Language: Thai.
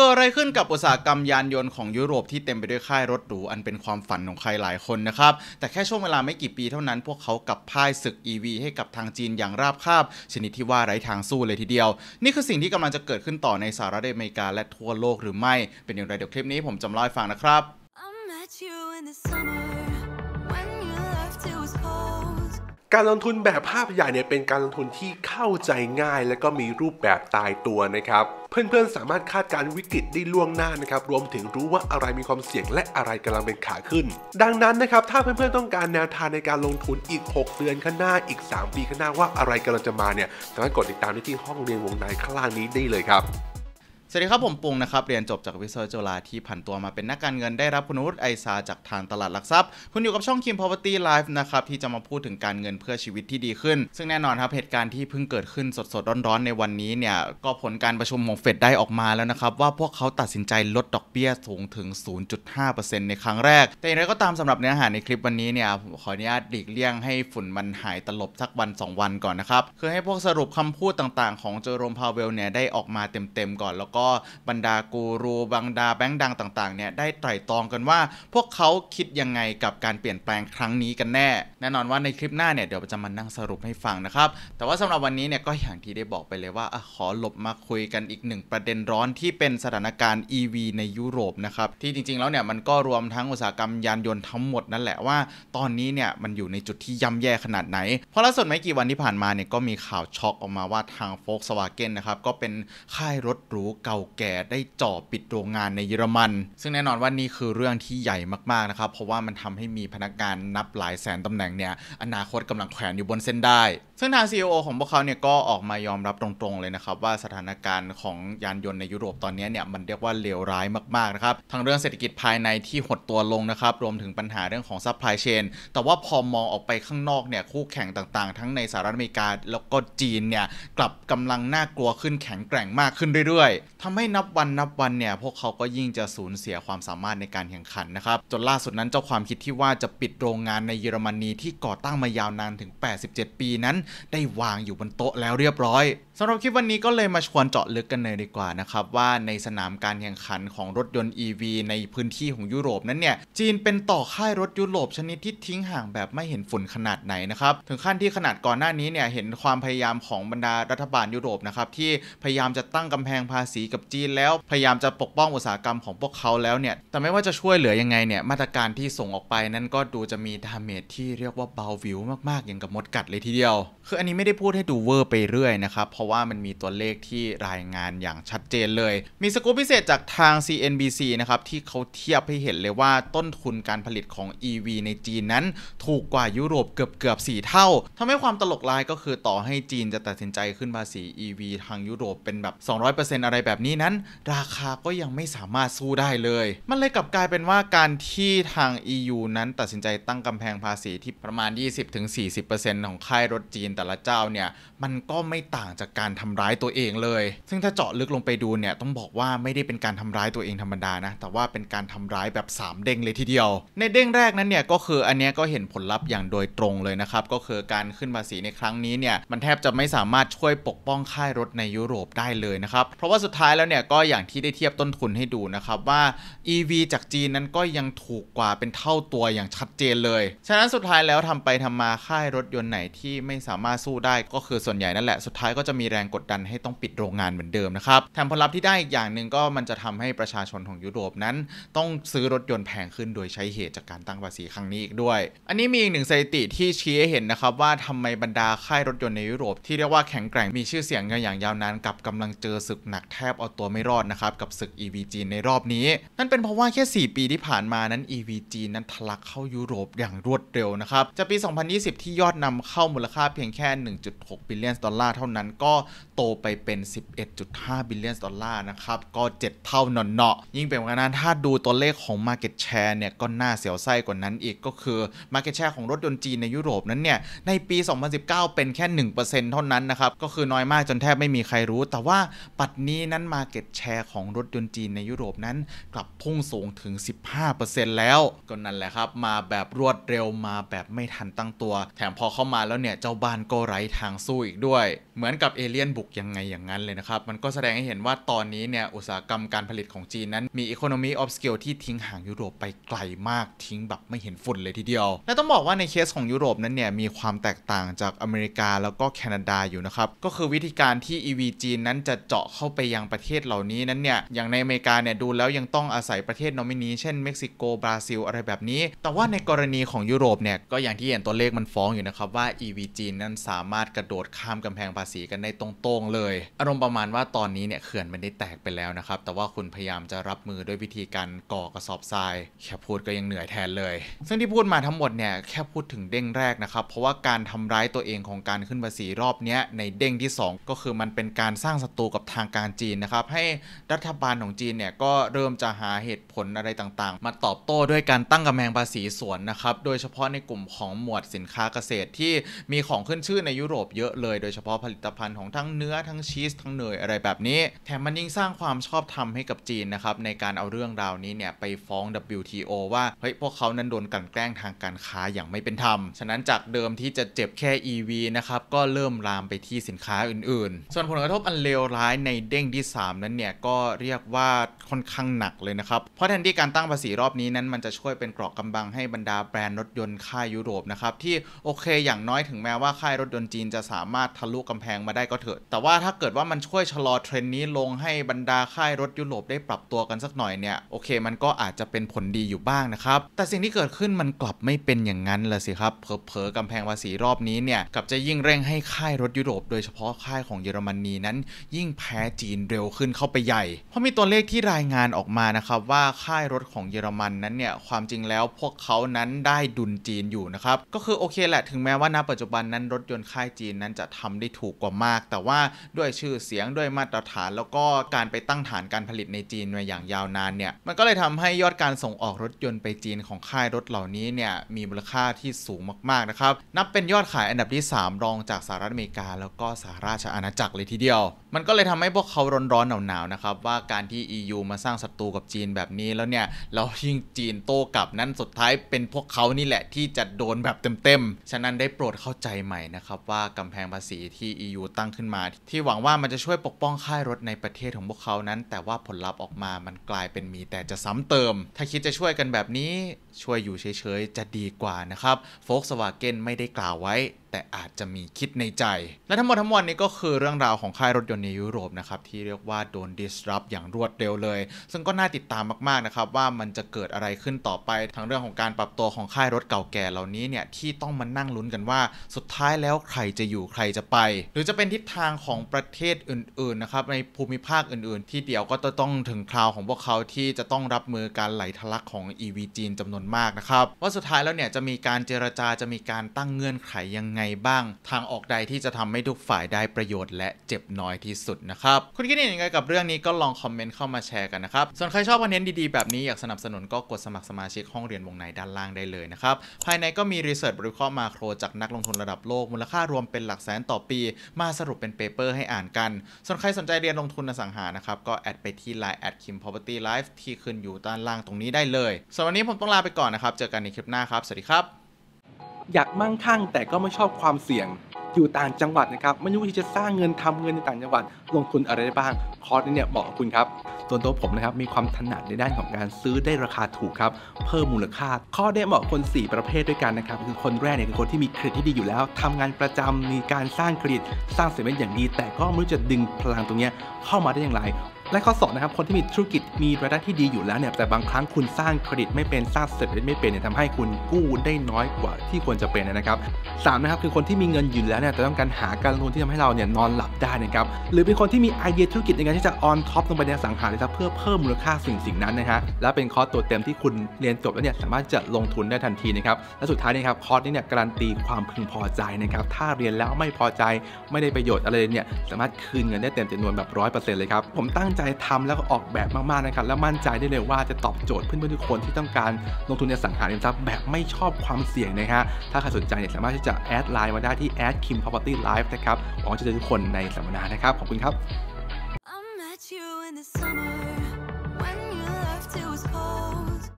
เกิดอะไรขึ้นกับอุตสาหกรรมยานยนต์ของยุโรปที่เต็มไปด้วยค่ายรถหรู อันเป็นความฝันของใครหลายคนนะครับ แต่แค่ช่วงเวลาไม่กี่ปีเท่านั้น พวกเขากับพ่ายศึก e ีให้กับทางจีนอย่างราบคาบชนิดที่ว่าไร้ทางสู้เลยทีเดียว นี่คือสิ่งที่กำลังจะเกิดขึ้นต่อในสหรัฐอเมริกาและทั่วโลกหรือไม่เป็นอย่างไรเดี๋ยวคลิปนี้ผมจำลองให้ฟังนะครับการลงทุนแบบภาพใหญ่เนี่ยเป็นการลงทุนที่เข้าใจง่ายและก็มีรูปแบบตายตัวนะครับ เพื่อนๆสามารถคาดการวิกฤตได้ล่วงหน้านะครับรวมถึงรู้ว่าอะไรมีความเสี่ยงและอะไรกำลังเป็นขาขึ้น ดังนั้นนะครับถ้าเพื่อนๆต้องการแนวทางในการลงทุนอีก 6 เดือนข้างหน้าอีก 3 ปีข้างหน้าว่าอะไรกำลังจะมาเนี่ยสามารถกดติดตามได้ที่ห้องเรียนวงในข้างล่างนี้ได้เลยครับสวัสดีครับผมปุงนะครับ เรียนจบจากวิศวจุฬาที่ผันตัวมาเป็นนักการเงินได้รับคุณวุฒิไอซาจากทางตลาดหลักทรัพย์คุณอยู่กับช่องคิมพ r o p e อ t y ตี้ไลฟ์นะครับ ที่จะมาพูดถึงการเงินเพื่อชีวิตที่ดีขึ้น ซึ่งแน่นอนครับ เหตุการณ์ที่เพิ่งเกิดขึ้นสดๆ ร้อนๆ ในวันนี้เนี่ย ก็ผลการประชุมของเฟดได้ออกมาแล้วนะครับว่าพวกเขาตัดสินใจลดดอกเบี้ยสูงถึง 0.5%ในครั้งแรก แต่อย่างไรก็ตามสำหรับเนื้อหาในคลิปวันนี้เนี่ยขออนุญาตหลีกเลี่ยงให้ฝุ่นมันหายตลบสักวัน 2 วันก่อนนะครับคือให้พวกสรุปคำพูดต่างๆ ของเจอโรมพาวเวลเนี่ยได้ออกมาเต็มๆก่อนแล้วกก็บรรดากูรูบรรดาแบงค์ดังต่างๆ เนี่ย ได้ไตร่ตรองกันว่าพวกเขาคิดยังไงกับการเปลี่ยนแปลงครั้งนี้กันแน่ แน่นอนว่าในคลิปหน้าเนี่ยเดี๋ยวจะมานั่งสรุปให้ฟังนะครับ แต่ว่าสำหรับวันนี้เนี่ยก็อย่างที่ได้บอกไปเลยว่าอขอหลบมาคุยกันอีกหนึ่งประเด็นร้อนที่เป็นสถานการณ์ EV ในยุโรปนะครับ ที่จริงๆ แล้วเนี่ยมันก็รวมทั้งอุตสาหกรรมยานยนต์ทั้งหมดนั่นแหละว่า ตอนนี้เนี่ยมันอยู่ในจุดที่ย่าแย่ขนาดไหน เพราะล่าสุดไม่กี่วันที่ผ่านมาเนี่ยก็มีข่าวช็อกออกมาว่าทางโฟกสวาเกนนะครับก็เป็นค่ายรถหรู่าแก่ได้จ่อปิดโรงงานในเยอรมัน ซึ่งแน่นอนว่านี่คือเรื่องที่ใหญ่มากๆนะครับ เพราะว่ามันทำให้มีพนักงานนับหลายแสนตำแหน่งเนี่ย อนาคตกำลังแขวนอยู่บนเส้นได้ ซึ่งทาง CEO ของพวกเขาเนี่ยก็ออกมายอมรับตรงๆเลยนะครับ ว่าสถานการณ์ของยานยนต์ในยุโรปตอนนี้เนี่ย มันเรียกว่าเลวร้ายมากๆนะครับ ทั้งเรื่องเศรษฐกิจภายในที่หดตัวลงนะครับ รวมถึงปัญหาเรื่องของซัพพลายเชน แต่ว่าพอมองออกไปข้างนอกเนี่ยคู่แข่งต่างๆ ทั้งในสหรัฐอเมริกาแล้วก็จีนเนี่ยกลับกำลังน่ากลัวขึ้นแข็งแกร่งมากขึ้นเรื่อยๆทำให้นับวันนับวันเนี่ยพวกเขาก็ยิ่งจะสูญเสียความสามารถในการแข่งขันนะครับ จนล่าสุดนั้นเจ้าความคิดที่ว่าจะปิดโรงงานในเยอรมนี ที่ก่อตั้งมายาวนานถึง 87 ปีนั้น ได้วางอยู่บนโต๊ะแล้วเรียบร้อยสำหรับคลิปวันนี้ก็เลยมาชวนเจาะลึกกันเลยดีกว่านะครับว่าในสนามการแข่งขันของรถยนต์ EV ในพื้นที่ของยุโรปนั้นเนี่ยจีนเป็นต่อค่ายรถยุโรปชนิดที่ทิ้งห่างแบบไม่เห็นฝุ่นขนาดไหนนะครับถึงขั้นที่ขนาดก่อนหน้านี้เนี่ยเห็นความพยายามของบรรดารัฐบาลยุโรปนะครับที่พยายามจะตั้งกำแพงภาษีกับจีน แล้วพยายามจะปกป้องอุตสาหกรรมของพวกเขาแล้วเนี่ยแต่ไม่ว่าจะช่วยเหลือยังไงเนี่ยมาตรการที่ส่งออกไปนั้นก็ดูจะมีดาเมจที่เรียกว่าเบาวิวมากๆอย่างกับมดกัดเลยทีเดียว คืออันนี้ไม่ได้พูดให้ดูเวอร์ไปเรื่อยนะครับเพราะว่ามันมีตัวเลขที่รายงานอย่างชัดเจนเลย มีสกู๊ปพิเศษจากทาง CNBC นะครับ ที่เขาเทียบให้เห็นเลยว่าต้นทุนการผลิตของ EV ในจีนนั้น ถูกกว่ายุโรปเกือบเกือบสเท่า ทำให้ความตลกลายก็คือต่อให้จีนจะตัดสินใจขึ้นภาษี EV ทางยุโรปเป็นแบบ 200%อะไรแบบนี้นั้น ราคาก็ยังไม่สามารถสู้ได้เลย มันเลยกลับกลายเป็นว่าการที่ทาง EU นั้น ตัดสินใจตั้งกำแพงภาษีที่ประมาณ 20-40%ของค่ายรถจีนแต่ละเจ้าเนี่ยมันก็ไม่ต่างจากการทำร้ายตัวเองเลย ซึ่งถ้าเจาะลึกลงไปดูเนี่ยต้องบอกว่าไม่ได้เป็นการทำร้ายตัวเองธรรมดานะแต่ว่าเป็นการทำร้ายแบบ 3 เด้งเลยทีเดียว ในเด้งแรกนั้นเนี่ยก็คืออันนี้ก็เห็นผลลัพธ์อย่างโดยตรงเลยนะครับก็คือการขึ้นภาษีในครั้งนี้เนี่ยมันแทบจะไม่สามารถช่วยปกป้องค่ายรถในยุโรปได้เลยนะครับเพราะว่าสุดท้ายแล้วเนี่ยก็อย่างที่ได้เทียบต้นทุนให้ดูนะครับว่า EV จากจีนนั้นก็ยังถูกกว่าเป็นเท่าตัวอย่างชัดเจนเลย ฉะนั้นสุดท้ายแล้วทำไปทำมาค่ายรถยนต์ไหนที่ไม่สามารถสู้ได้ก็คือส่วนใหญ่นั่นแหละสุดท้ายก็จะมีแรงกดดันให้ต้องปิดโรงงานเหมือนเดิมนะครับ แถมผลลัพธ์ที่ได้อีกอย่างหนึ่งก็มันจะทำให้ประชาชนของยุโรปนั้น ต้องซื้อรถยนต์แพงขึ้นโดยใช้เหตุจากการตั้งภาษีครั้งนี้อีกด้วย อันนี้มีอีกหนึ่งสถิติที่ชี้ให้เห็นนะครับว่าทำไมบรรดาค่ายรถยนต์ในยุโรปที่เรียกว่าแข็งแกร่งมีชื่อเสียงกันอย่างยาวนานกับกำลังเจอศึกหนักแทบเอาตัวไม่รอดนะครับกับศึก EV จีนในรอบนี้ นั่นเป็นเพราะว่าแค่ 4 ปีที่ผ่านมานั้น EV จีนนั้นทะลักเข้ายุโรปอย่างรวดเร็วนะครับจากปี 2020 ที่ยอดนำเข้ามูลค่าเพียงแค่ 1.6บิลลียนดอลลาร์เท่านั้นก็โตไปเป็น 11.5 บิลเลียนดอลลาร์นะครับ ก็ 7 เท่า หนอนเนาะยิ่ง เป็นกันนั้นถ้าดูตัวเลขของ Market Share เนี่ย ก็น่าเสียวไส้กว่านั้นอีกก็คือ Market Share ของรถยนต์จีนในยุโรปนั้นเนี่ย ในปี 2019 เป็นแค่ 1%เท่านั้นนะครับ ก็คือน้อยมากจนแทบไม่มีใครรู้ แต่ว่าปัจจนี้นั้น Market Share ของรถยนต์จีนในยุโรปนั้นกลับพุ่งสูงถึง15%แล้วก็นั่นแหละครับ มาแบบรวดเร็วมาแบบไม่ทันตั้งตัว แถมพอเข้ามาแล้วเนี่ยเจ้าบ้านก็ไร้ทางสู้อีกด้วยเหมือนกับเอเลี่ยนบุกยังไงอย่างนั้นเลยนะครับ มันก็แสดงให้เห็นว่าตอนนี้เนี่ย อุตสาหกรรมการผลิตของจีนนั้น มีอีโคโนมีออฟสเกลที่ทิ้งห่างยุโรปไปไกลมากทิ้งแบบไม่เห็นฝุ่นเลยทีเดียว และต้องบอกว่าในเคสของยุโรปนั้นเนี่ย มีความแตกต่างจากอเมริกาแล้วก็แคนาดาอยู่นะครับ ก็คือวิธีการที่ EV จีนนั้นจะเจาะเข้าไปยังประเทศเหล่านี้นั้นเนี่ย อย่างในอเมริกาเนี่ยดูแล้วยังต้องอาศัยประเทศนอมินีเช่นเม็กซิโกบราซิล อะไรแบบนี้ แต่ว่าในกรณีของยุโรปเนี่ย ก็อย่างที่เห็นตัวเลขมันฟ้องอยู่นะครับว่า EV จีนนั้นสามารถกระโดดข้ามกำแพงภาษีกันได้ในตรงๆ เลย อารมณ์ประมาณว่าตอนนี้เนี่ยเขื่อนมันได้แตกไปแล้วนะครับแต่ว่าคุณพยายามจะรับมือด้วยวิธีการก่อกระสอบทรายแค่พูดก็ยังเหนื่อยแทนเลยซึ่งที่พูดมาทั้งหมดเนี่ยแค่พูดถึงเด้งแรกนะครับ เพราะว่าการทำร้ายตัวเองของการขึ้นภาษีรอบนี้ในเด้งที่ 2 ก็คือมันเป็นการสร้างศัตรูกับทางการจีนนะครับให้รัฐบาลของจีนเนี่ยก็เริ่มจะหาเหตุผลอะไรต่าง ๆ มาตอบโต้ด้วยการตั้งกำแพงภาษีสวนนะครับโดยเฉพาะในกลุ่มของหมวดสินค้าเกษตรที่มีของขึ้นชื่อในยุโรปเยอะเลย โดยเฉพาะผลิตภัณฑ์ของทั้งเนื้อทั้งชีสทั้งเนยอะไรแบบนี้ แถมมันยิ่งสร้างความชอบธรรมให้กับจีนนะครับ ในการเอาเรื่องราวนี้เนี่ย ไปฟ้อง WTO ว่า เฮ้ย พวกเขานั้นโดนกลั่นแกล้งทางการค้าอย่างไม่เป็นธรรมฉะนั้นจากเดิมที่จะเจ็บแค่ EV นะครับ ก็เริ่มลามไปที่สินค้าอื่นๆ ส่วนผลกระทบอันเลวร้ายในเด้งที่ 3 นั้นเนี่ยก็เรียกว่าค่อนข้างหนักเลยนะครับ เพราะแทนที่การตั้งภาษีรอบนี้นั้นมันจะช่วยเป็นเกราะกำบังให้บรรดาแบรนด์รถยนต์ค่ายยุโรปนะครับที่โอเคอย่างน้อยถึงแม้ว่าค่ายรถยนต์จีนจะสามารถทะลุกำแพงมาได้ก็เถอะแต่ว่าถ้าเกิดว่ามันช่วยชะลอเทรนด์นี้ลงให้บรรดาค่ายรถยุโรปได้ปรับตัวกันสักหน่อยเนี่ยโอเคมันก็อาจจะเป็นผลดีอยู่บ้างนะครับแต่สิ่งที่เกิดขึ้นมันกลับไม่เป็นอย่างนั้นเลยสิครับเผลอๆกำแพงภาษีรอบนี้เนี่ยกับจะยิ่ง เร่งให้ค่ายรถยุโรป โดยเฉพาะค่ายของเยอรมนีนั้น ยิ่งแพ้จีนเร็วขึ้นเข้าไปใหญ่ เพราะมีตัวเลขที่รายงานออกมานะครับว่าค่ายรถของเยอรมันนั้นเนี่ยความจริงแล้วพวกเขานั้นได้ดุลจีนอยู่นะครับก็คือโอเคแหละถึงแม้ว่าณปัจจุบันนั้นรถยนต์ค่ายจีนนั้นจะทำได้ถูกกว่ามากแต่ว่าด้วยชื่อเสียงด้วยมาตรฐานแล้วก็การไปตั้งฐานการผลิตในจีนมาอย่างยาวนานเนี่ย มันก็เลยทำให้ยอดการส่งออกรถยนต์ไปจีนของค่ายรถเหล่านี้ เนี่ย มีมูลค่าที่สูงมากๆนะครับ นับเป็นยอดขายอันดับที่ 3 รองจากสหรัฐอเมริกาแล้วก็สหราชอาณาจักรเลยทีเดียวมันก็เลย ทำ ให้พวกเขาร้อนๆหนาว ๆ นะ ครับ ว่าการที่ EU มาสร้างศัตรูกับจีนแบบนี้แล้ว เนี่ย เรายิ่งจีนโต้กลับนั้นสุดท้ายเป็นพวกเขา นี่ แหละ ที่ จะ โดนแบบเต็ม ๆ ฉะนั้นได้โปรดเข้าใจใหม่ นะ ครับ ว่ากำแพงภาษีที่ EU ตั้งขึ้นมา ที่หวังว่ามันจะช่วยปกป้องค่ายรถในประเทศของพวกเขา นั้น แต่ว่าผลลัพธ์ออกมามันกลายเป็นมี แต่จะซ้ำเติม ถ้าคิดจะช่วยกันแบบนี้ช่วยอยู่เฉยๆ จะดีกว่านะครับโฟกสวาเกนไม่ได้กล่าวไว้ แต่อาจจะมีคิดในใจ และทั้งหมดทั้งมวลนี้ก็คือเรื่องราวของค่ายรถยนต์ในยุโรปนะครับที่เรียกว่าโดน disrupt อย่างรวดเร็วเลย ซึ่งก็น่าติดตามมาก ๆ นะครับ ว่ามันจะเกิดอะไรขึ้นต่อไป ทั้งเรื่องของการปรับตัวของค่ายรถเก่าแก่เหล่านี้เนี่ยที่ต้องมานั่งลุ้นกันว่า สุดท้ายแล้วใครจะอยู่ใครจะไป หรือจะเป็นทิศทางของประเทศอื่นๆนะครับในภูมิภาคอื่นๆ ที่เดี๋ยวก็จะต้องถึงคราวของพวกเขาที่จะต้องรับมือการไหลทะลักของ EV จีนจำนวนมากนะครับ ว่าสุดท้ายแล้วเนี่ยจะมีการเจรจาจะมีการตั้งเงื่อนไขยังไงบ้าง ทางออกใดที่จะทำให้ทุกฝ่ายได้ประโยชน์ และเจ็บน้อยที่สุดนะครับ คุณคิดเห็นยังไงกับเรื่องนี้ก็ลองคอมเมนต์เข้ามาแชร์กันนะครับส่วนใครชอบคอนเทนต์ดีๆแบบนี้อยากสนับสนุนก็กดสมัครสมาชิกห้องเรียนวงในด้านล่างได้เลยนะครับภายในก็มีรีเสิร์ชบริครมาโครจากนักลงทุนระดับโลก มูลค่ารวมเป็นหลักแสนต่อปี มาสรุปเป็นเปเปอร์ให้อ่านกัน ส่วนใครสนใจเรียนลงทุนอสังหานะครับก็แอดไปที่ไลน์แอดคิมพ property life ที่ขึ้นอยู่ด้านล่างตรงนี้ได้เลยสำหรับวันนี้ผมต้องลาไปก่อนนะครับเจอกันในคลิปหน้าครับสวัสดีครับ อยากมั่งคั่ง แต่ก็ไม่ชอบความเสี่ยงอยู่ต่างจังหวัดนะครับไม่รู้ที่จะสร้างเงินทำเงินในต่างจังหวัดลงทุนอะไรได้บ้างคอร์สนี้เนี่ยเหมาะกับคุณครับส่วนตัวผมนะครับมีความถนัดในด้านของการซื้อได้ราคาถูกครับเพิ่มมูลค่าข้อได้เหมาะคน 4 ประเภทด้วยกันนะครับคือคนแรกเนี่ยคือคนที่มีเครดิตที่ดีอยู่แล้ว ทำงานประจำมีการสร้างเครดิต สร้างเซเมนตอย่างดี แต่ก็ไม่รู้จะดึงพลังตรงนี้เข้ามาได้อย่างไรและข้อสอนะครับคนที่มีธุรกิจมีรายได้ที่ดีอยู่แล้วเนี่ยแต่บางครั้งคุณสร้างเครดิตไม่เป็นสร้างเสร็จไม่เป็นเนี่ยทำให้คุณกู้ได้น้อยกว่าที่ควรจะเป็นนะครับสามนะครับคือคนที่มีเงินอยู่แล้วเนี่ยแต่ต้องการหาการลงทุนที่ทำให้เราเนี่ยนอนหลับได้นะครับหรือเป็นคนที่มีไอเดียธุรกิจในการที่จะออนท็อปลงไปในสังหาริมทรัพย์เพื่อเพิ่มมูลค่าสิ่งสิ่งนั้นนะฮะและเป็นคอร์สตัวเต็มที่คุณเรียนจบแล้วเนี่ยสามารถจะลงทุนได้ทันทีนะครับและสุดท้ายนะครับคอร์สนี้เนี่ยการันตีความพึงพอใจนะครับถ้าเรียนแล้วไม่พอใจไม่ได้ประโยชน์อะไรเนี่ยสามารถคืนเงินได้เต็มจำนวนแบบร้อยเปอร์เซ็นต์เลยครับผมตั้งใจทำแล้วก็ออกแบบมาก ๆ นะครับ แล้วมั่นใจได้เลยว่าจะตอบโจทย์เพื่อนๆ ทุกคนที่ต้องการลงทุนในสังหาริมทรัพย์แบบไม่ชอบความเสี่ยงนะฮะถ้าใครสนใจเนี่ยสามารถที่จะแอดไลน์มาได้ที่แอดคิมพ property l i ฟ e นะครับหวังจะเจอทุกคนในสัมมนานะครับ ขอบคุณครับ